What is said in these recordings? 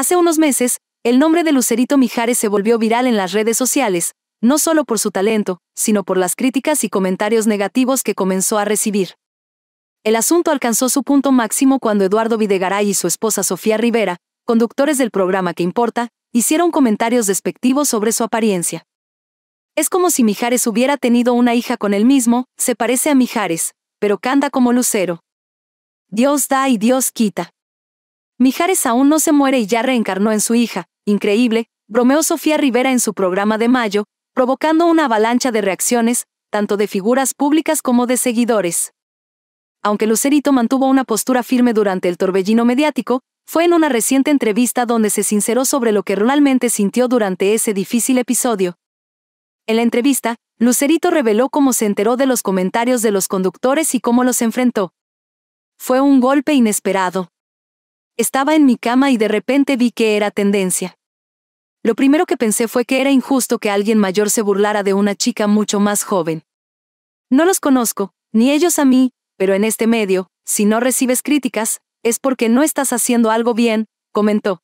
Hace unos meses, el nombre de Lucerito Mijares se volvió viral en las redes sociales, no solo por su talento, sino por las críticas y comentarios negativos que comenzó a recibir. El asunto alcanzó su punto máximo cuando Eduardo Videgaray y su esposa Sofía Rivera, conductores del programa que importa, hicieron comentarios despectivos sobre su apariencia. Es como si Mijares hubiera tenido una hija con él mismo, se parece a Mijares, pero canta como Lucero. Dios da y Dios quita. Mijares aún no se muere y ya reencarnó en su hija, increíble, bromeó Sofía Rivera en su programa de mayo, provocando una avalancha de reacciones, tanto de figuras públicas como de seguidores. Aunque Lucerito mantuvo una postura firme durante el torbellino mediático, fue en una reciente entrevista donde se sinceró sobre lo que realmente sintió durante ese difícil episodio. En la entrevista, Lucerito reveló cómo se enteró de los comentarios de los conductores y cómo los enfrentó. Fue un golpe inesperado. Estaba en mi cama y de repente vi que era tendencia. Lo primero que pensé fue que era injusto que alguien mayor se burlara de una chica mucho más joven. No los conozco, ni ellos a mí, pero en este medio, si no recibes críticas, es porque no estás haciendo algo bien, comentó.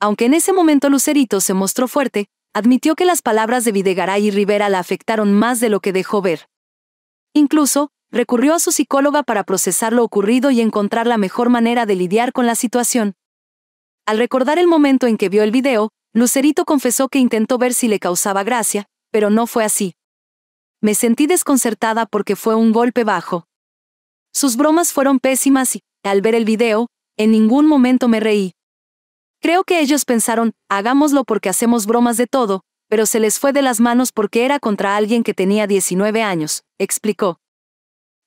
Aunque en ese momento Lucerito se mostró fuerte, admitió que las palabras de Videgaray y Rivera la afectaron más de lo que dejó ver. Incluso, recurrió a su psicóloga para procesar lo ocurrido y encontrar la mejor manera de lidiar con la situación. Al recordar el momento en que vio el video, Lucerito confesó que intentó ver si le causaba gracia, pero no fue así. Me sentí desconcertada porque fue un golpe bajo. Sus bromas fueron pésimas y, al ver el video, en ningún momento me reí. Creo que ellos pensaron, hagámoslo porque hacemos bromas de todo, pero se les fue de las manos porque era contra alguien que tenía 19 años, explicó.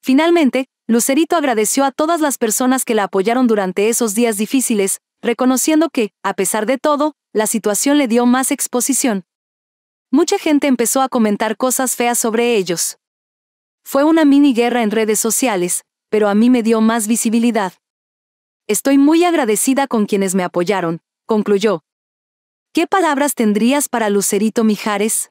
Finalmente, Lucerito agradeció a todas las personas que la apoyaron durante esos días difíciles, reconociendo que, a pesar de todo, la situación le dio más exposición. Mucha gente empezó a comentar cosas feas sobre ellos. Fue una mini guerra en redes sociales, pero a mí me dio más visibilidad. Estoy muy agradecida con quienes me apoyaron, concluyó. ¿Qué palabras tendrías para Lucerito Mijares?